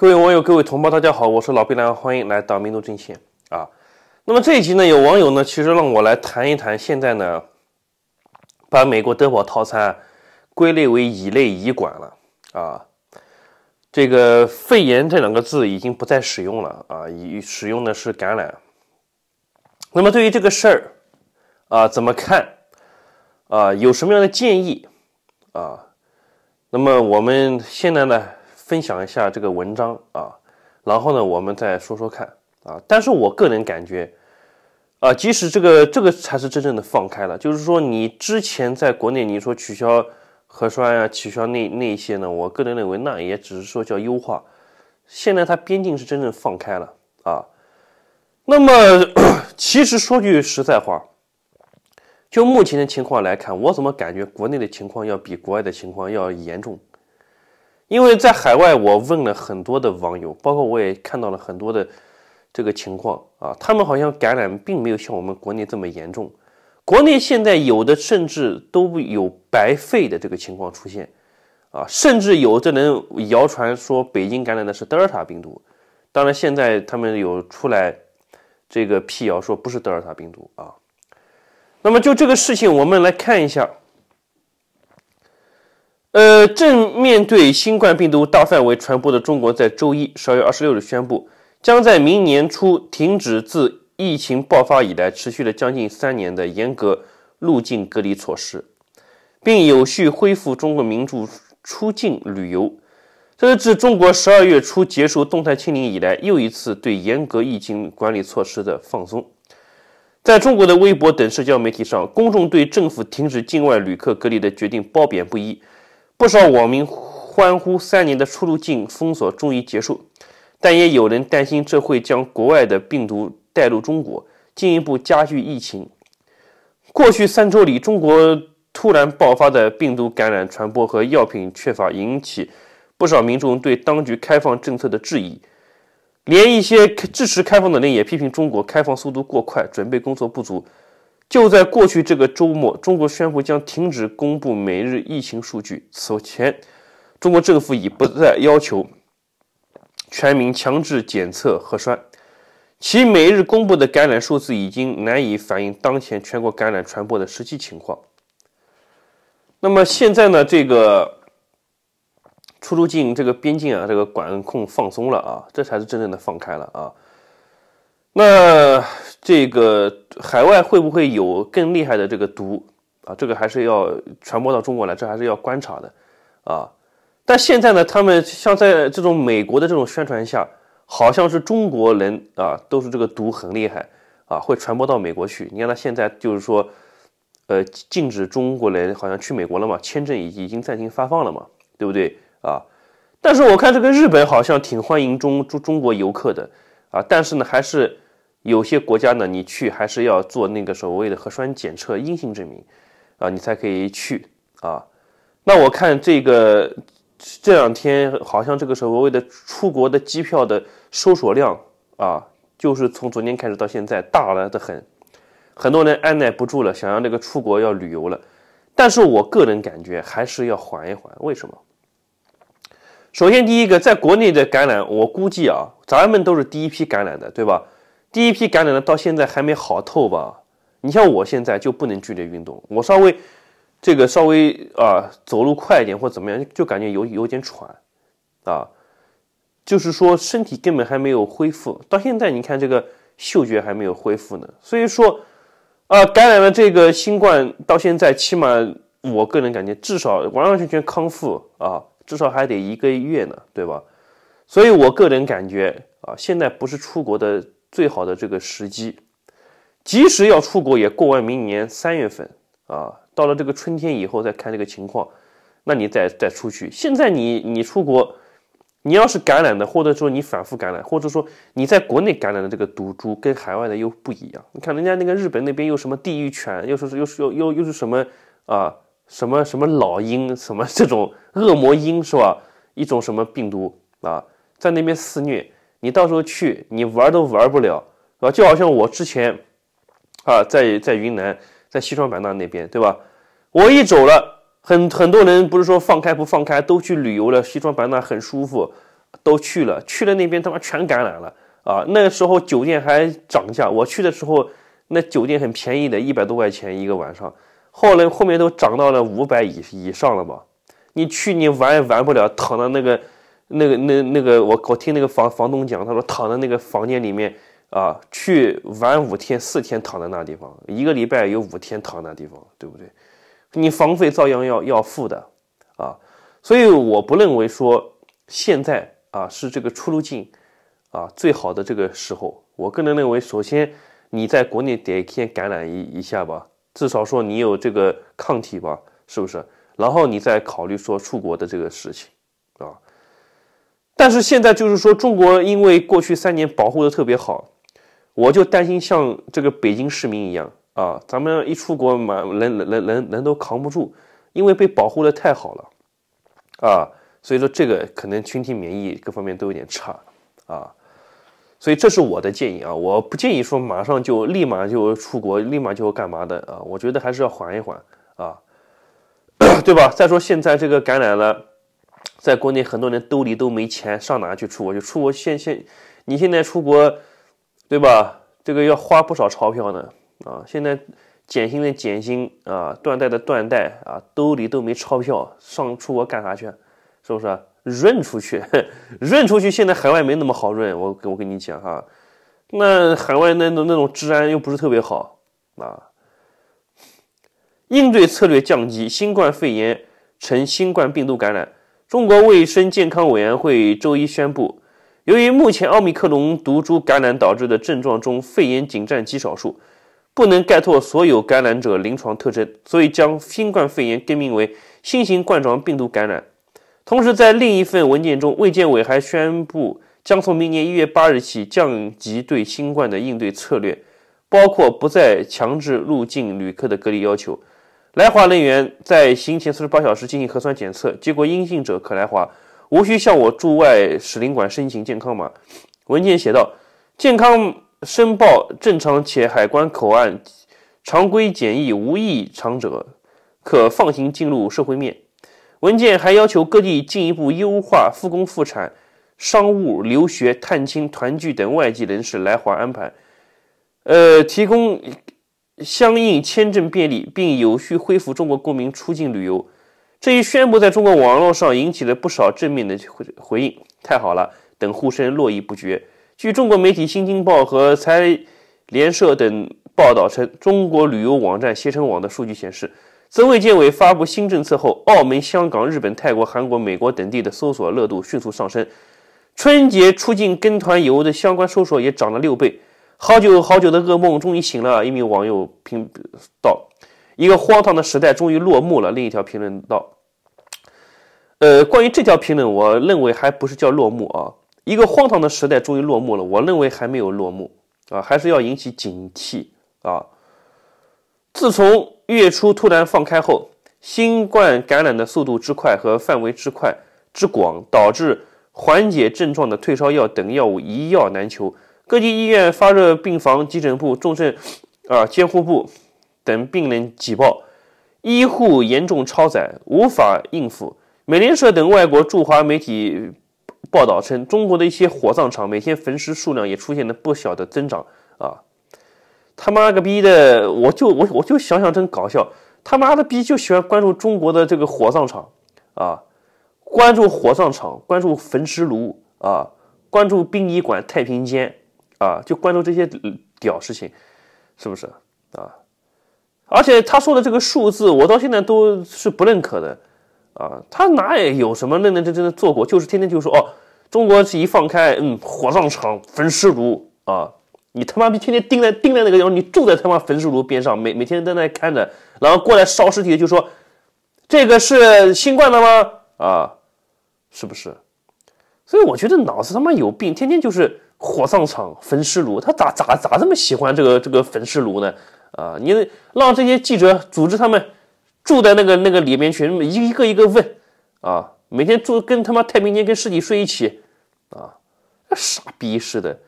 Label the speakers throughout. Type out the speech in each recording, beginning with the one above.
Speaker 1: 各位网友，各位同胞，大家好，我是老毕蓝，欢迎来到民族阵线啊。那么这一集呢，有网友呢，其实让我来谈一谈，现在呢，把美国德保套餐归类为乙类乙管了啊。这个肺炎这两个字已经不再使用了啊，已使用的是感染。那么对于这个事儿啊，怎么看啊？有什么样的建议啊？那么我们现在呢？分享一下这个文章啊，然后呢，我们再说说看啊。但是我个人感觉，啊，即使这个这个才是真正的放开了，就是说你之前在国内，你说取消核酸呀，取消那那一些呢，我个人认为那也只是说叫优化。现在它边境是真正放开了啊。那么，其实说句实在话，就目前的情况来看，我怎么感觉国内的情况要比国外的情况要严重？因为在海外，我问了很多的网友，包括我也看到了很多的这个情况啊，他们好像感染并没有像我们国内这么严重。国内现在有的甚至都有白肺的这个情况出现啊，甚至有这人谣传说北京感染的是德尔塔病毒，当然现在他们有出来这个辟谣说不是德尔塔病毒啊。那么就这个事情，我们来看一下。呃，正面对新冠病毒大范围传播的中国，在周一（十二月二十六日）宣布，将在明年初停止自疫情爆发以来持续了将近三年的严格入境隔离措施，并有序恢复中国民众出境旅游。这是自中国十二月初结束动态清零以来，又一次对严格疫情管理措施的放松。在中国的微博等社交媒体上，公众对政府停止境外旅客隔离的决定褒贬不一。不少网民欢呼三年的出入境封锁终于结束，但也有人担心这会将国外的病毒带入中国，进一步加剧疫情。过去三周里，中国突然爆发的病毒感染传播和药品缺乏引起不少民众对当局开放政策的质疑，连一些支持开放的人也批评中国开放速度过快，准备工作不足。就在过去这个周末，中国宣布将停止公布每日疫情数据。此前，中国政府已不再要求全民强制检测核酸，其每日公布的感染数字已经难以反映当前全国感染传播的实际情况。那么现在呢？这个出入境这个边境啊，这个管控放松了啊，这才是真正的放开了啊。那这个。海外会不会有更厉害的这个毒啊？这个还是要传播到中国来，这还是要观察的，啊。但现在呢，他们像在这种美国的这种宣传下，好像是中国人啊都是这个毒很厉害啊，会传播到美国去。你看他现在就是说，呃，禁止中国人好像去美国了嘛，签证已已经暂停发放了嘛，对不对啊？但是我看这个日本好像挺欢迎中中中国游客的啊，但是呢还是。有些国家呢，你去还是要做那个所谓的核酸检测阴性证明啊，你才可以去啊。那我看这个这两天好像这个所谓的出国的机票的搜索量啊，就是从昨天开始到现在大了的很，很多人按耐不住了，想要那个出国要旅游了。但是我个人感觉还是要缓一缓，为什么？首先第一个，在国内的感染，我估计啊，咱们都是第一批感染的，对吧？第一批感染的到现在还没好透吧？你像我现在就不能剧烈运动，我稍微这个稍微啊走路快一点或怎么样，就感觉有有点喘，啊，就是说身体根本还没有恢复。到现在你看这个嗅觉还没有恢复呢，所以说啊感染了这个新冠到现在起码我个人感觉至少完完全全康复啊，至少还得一个月呢，对吧？所以我个人感觉啊，现在不是出国的。最好的这个时机，即使要出国，也过完明年三月份啊，到了这个春天以后再看这个情况，那你再再出去。现在你你出国，你要是感染的，或者说你反复感染，或者说你在国内感染的这个毒株跟海外的又不一样。你看人家那个日本那边又什么地狱犬，又是又是又又又是什么啊？什么什么老鹰，什么这种恶魔鹰是吧？一种什么病毒啊，在那边肆虐。你到时候去，你玩都玩不了，对吧？就好像我之前，啊，在在云南，在西双版纳那边，对吧？我一走了，很很多人不是说放开不放开，都去旅游了。西双版纳很舒服，都去了，去了那边他妈全感染了啊！那个时候酒店还涨价，我去的时候那酒店很便宜的，一百多块钱一个晚上，后来后面都涨到了五百以以上了吧？你去，你玩也玩不了，躺到那个。那个那那个，我我听那个房房东讲，他说躺在那个房间里面，啊，去玩五天四天躺在那地方，一个礼拜有五天躺那地方，对不对？你房费照样要要付的，啊，所以我不认为说现在啊是这个出入境，啊最好的这个时候。我个人认为，首先你在国内得先感染一一下吧，至少说你有这个抗体吧，是不是？然后你再考虑说出国的这个事情。但是现在就是说，中国因为过去三年保护的特别好，我就担心像这个北京市民一样啊，咱们一出国嘛，人人人人人都扛不住，因为被保护的太好了，啊，所以说这个可能群体免疫各方面都有点差啊，所以这是我的建议啊，我不建议说马上就立马就出国，立马就干嘛的啊，我觉得还是要缓一缓啊，对吧？再说现在这个感染了。在国内，很多人兜里都没钱，上哪去出国？就出国现现，你现在出国，对吧？这个要花不少钞票呢啊！现在减薪的减薪啊，断贷的断贷啊，兜里都没钞票，上出国干啥去？是不是？润出去，润出去。现在海外没那么好润，我我跟你讲哈，那海外那那种治安又不是特别好啊。应对策略降级，新冠肺炎成新冠病毒感染。中国卫生健康委员会周一宣布，由于目前奥密克戎毒株感染导致的症状中，肺炎仅占极少数，不能概括所有感染者临床特征，所以将新冠肺炎更名为新型冠状病毒感染。同时，在另一份文件中，卫健委还宣布，将从明年一月八日起降级对新冠的应对策略，包括不再强制入境旅客的隔离要求。来华人员在行前四十八小时进行核酸检测，结果阴性者可来华，无需向我驻外使领馆申请健康码。文件写道：健康申报正常且海关口岸常规检疫无异常者，可放行进入社会面。文件还要求各地进一步优化复工复产、商务、留学、探亲团聚等外籍人士来华安排。呃，提供。相应签证便利，并有序恢复中国公民出境旅游。这一宣布在中国网络上引起了不少正面的回回应，太好了等呼声络绎不绝。据中国媒体《新京报》和财联社等报道称，中国旅游网站携程网的数据显示，自卫健委发布新政策后，澳门、香港、日本、泰国、韩国、美国等地的搜索热度迅速上升，春节出境跟团游的相关搜索也涨了六倍。好久好久的噩梦终于醒了，一名网友评道：“一个荒唐的时代终于落幕了。”另一条评论道：“呃，关于这条评论，我认为还不是叫落幕啊，一个荒唐的时代终于落幕了，我认为还没有落幕啊，还是要引起警惕啊。自从月初突然放开后，新冠感染的速度之快和范围之快之广，导致缓解症状的退烧药等药物一药难求。”各级医院发热病房、急诊部、重症，啊监护部等病人挤爆，医护严重超载，无法应付。美联社等外国驻华媒体报道称，中国的一些火葬场每天焚尸数量也出现了不小的增长啊！他妈个逼的，我就我我就想想真搞笑，他妈的逼就喜欢关注中国的这个火葬场啊，关注火葬场，关注焚尸炉啊，关注殡仪馆、太平间。啊，就关注这些屌事情，是不是啊？而且他说的这个数字，我到现在都是不认可的啊。他哪有什么认认真真的做过？就是天天就说哦，中国是一放开，嗯，火葬场、焚尸炉啊，你他妈逼天天盯在盯在那个地方，你住在他妈焚尸炉边上，每每天在那看着，然后过来烧尸体的就说，这个是新冠的吗？啊，是不是？所以我觉得脑子他妈有病，天天就是。火葬场焚尸炉，他咋咋咋这么喜欢这个这个焚尸炉呢？啊，你让这些记者组织他们住在那个那个里面去，一一个一个问，啊，每天住跟他妈太平间跟尸体睡一起，啊，傻逼似的，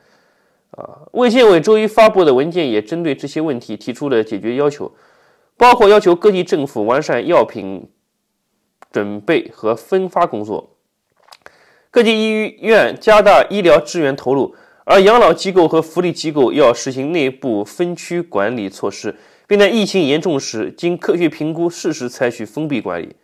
Speaker 1: 啊，卫健委周一发布的文件也针对这些问题提出了解决要求，包括要求各地政府完善药品准备和分发工作，各级医院加大医疗资源投入。而养老机构和福利机构要实行内部分区管理措施，并在疫情严重时，经科学评估，适时采取封闭管理。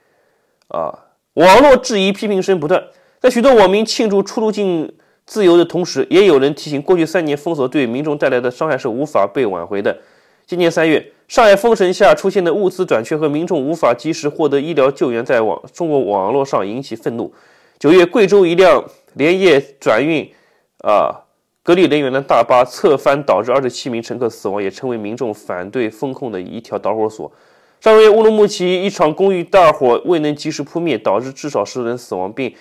Speaker 1: 啊，网络质疑、批评声不断。在许多网民庆祝出入境自由的同时，也有人提醒：过去三年封锁对民众带来的伤害是无法被挽回的。今年三月，上海封城下出现的物资短缺和民众无法及时获得医疗救援，在网中国网络上引起愤怒。九月，贵州一辆连夜转运，啊。隔离人员的大巴侧翻，导致二十七名乘客死亡，也成为民众反对封控的一条导火索。上个月，乌鲁木齐一场公寓大火未能及时扑灭，导致至少十人死亡，并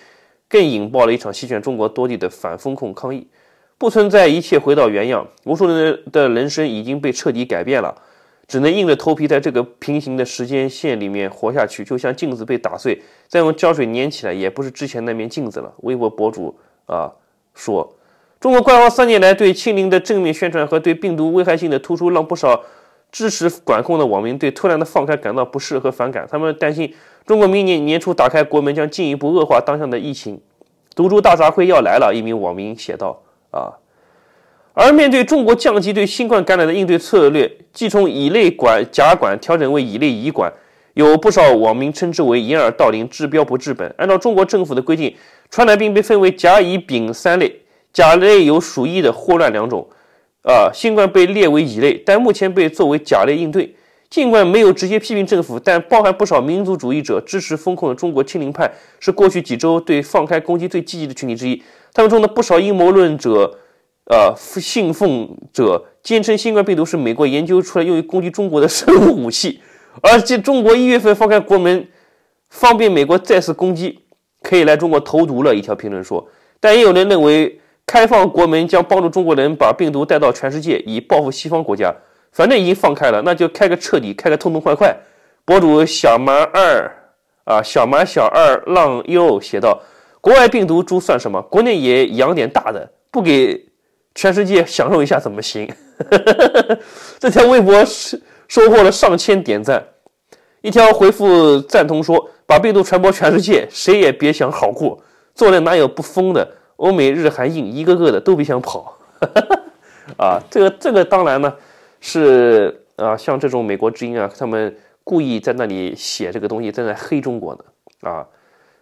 Speaker 1: 更引爆了一场席卷中国多地的反封控抗议。不存在一切回到原样，无数人的人生已经被彻底改变了，只能硬着头皮在这个平行的时间线里面活下去。就像镜子被打碎，再用胶水粘起来，也不是之前那面镜子了。微博博主啊说。中国官方三年来对清零的正面宣传和对病毒危害性的突出，让不少支持管控的网民对突然的放开感到不适和反感。他们担心，中国明年年初打开国门将进一步恶化当下的疫情，毒株大杂烩要来了。一名网民写道：“啊！”而面对中国降级对新冠感染的应对策略，即从乙类管甲管调整为乙类乙管，有不少网民称之为“掩耳盗铃，治标不治本”。按照中国政府的规定，传染病被分为甲、乙、丙三类。甲类有鼠疫的霍乱两种，啊，新冠被列为乙类，但目前被作为甲类应对。尽管没有直接批评政府，但包含不少民族主义者支持封控的中国清零派是过去几周对放开攻击最积极的群体之一。他们中的不少阴谋论者，呃，信奉者，坚称新冠病毒是美国研究出来用于攻击中国的生物武器，而且中国一月份放开国门，方便美国再次攻击，可以来中国投毒了。一条评论说，但也有人认为。开放国门将帮助中国人把病毒带到全世界，以报复西方国家。反正已经放开了，那就开个彻底，开个痛痛快快。博主小蛮二啊，小蛮小二浪又写道：“国外病毒猪算什么？国内也养点大的，不给全世界享受一下怎么行？” 这条微博收获了上千点赞。一条回复赞同说：“把病毒传播全世界，谁也别想好过。做人哪有不疯的？”欧美日韩印一个个的都别想跑 啊！这个这个当然呢，是啊，像这种美国之音啊，他们故意在那里写这个东西，在那黑中国呢，啊。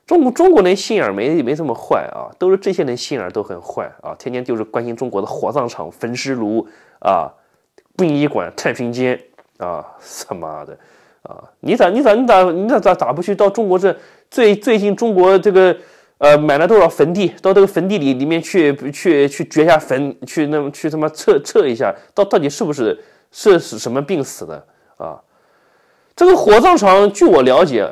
Speaker 1: 中国中国人心眼没没这么坏啊，都是这些人心眼都很坏啊，天天就是关心中国的火葬场、焚尸炉啊、殡仪馆、太平间啊，他妈的啊！你咋你咋你咋咋咋咋不去到中国这最最近中国这个？呃，买了多少坟地？到这个坟地里里面去，去去掘下坟，去那去他妈测测一下，到到底是不是是是什么病死的啊？这个火葬场，据我了解，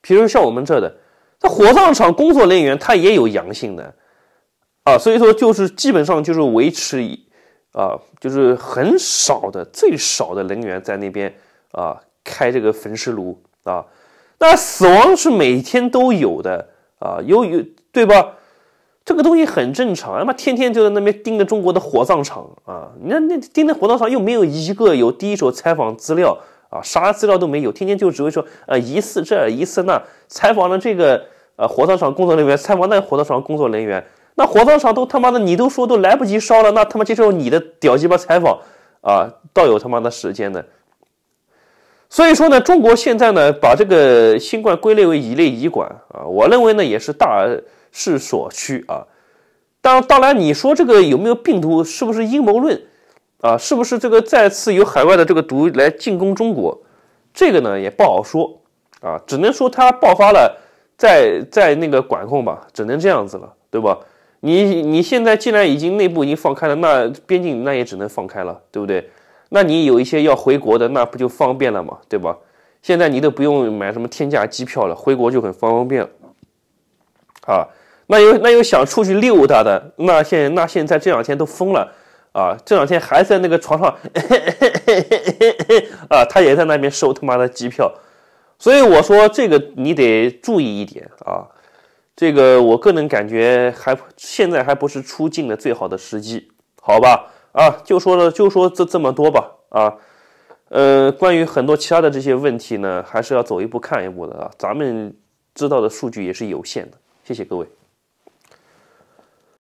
Speaker 1: 比如像我们这的，这火葬场工作人员他也有阳性的啊，所以说就是基本上就是维持，啊，就是很少的最少的人员在那边啊开这个焚尸炉啊，那死亡是每天都有的。啊，由于对吧，这个东西很正常，他妈天天就在那边盯着中国的火葬场啊！那那盯着火葬场又没有一个有第一手采访资料啊，啥资料都没有，天天就只会说呃疑似这疑似那，采访了这个呃火葬场工作人员，采访那火葬场工作人员，那火葬场都他妈的你都说都来不及烧了，那他妈接受你的屌鸡巴采访啊，倒有他妈的时间的。所以说呢，中国现在呢把这个新冠归类为乙类乙管啊，我认为呢也是大势所趋啊。当当然你说这个有没有病毒，是不是阴谋论啊？是不是这个再次由海外的这个毒来进攻中国？这个呢也不好说啊，只能说它爆发了，在在那个管控吧，只能这样子了，对吧？你你现在既然已经内部已经放开了，那边境那也只能放开了，对不对？那你有一些要回国的，那不就方便了嘛，对吧？现在你都不用买什么天价机票了，回国就很方便了。啊，那有那有想出去溜达的，那现那现在这两天都疯了啊！这两天还在那个床上，啊，他也在那边收他妈的机票，所以我说这个你得注意一点啊。这个我个人感觉还现在还不是出境的最好的时机，好吧？啊，就说了，就说这这么多吧。啊，呃，关于很多其他的这些问题呢，还是要走一步看一步的啊。咱们知道的数据也是有限的。谢谢各位。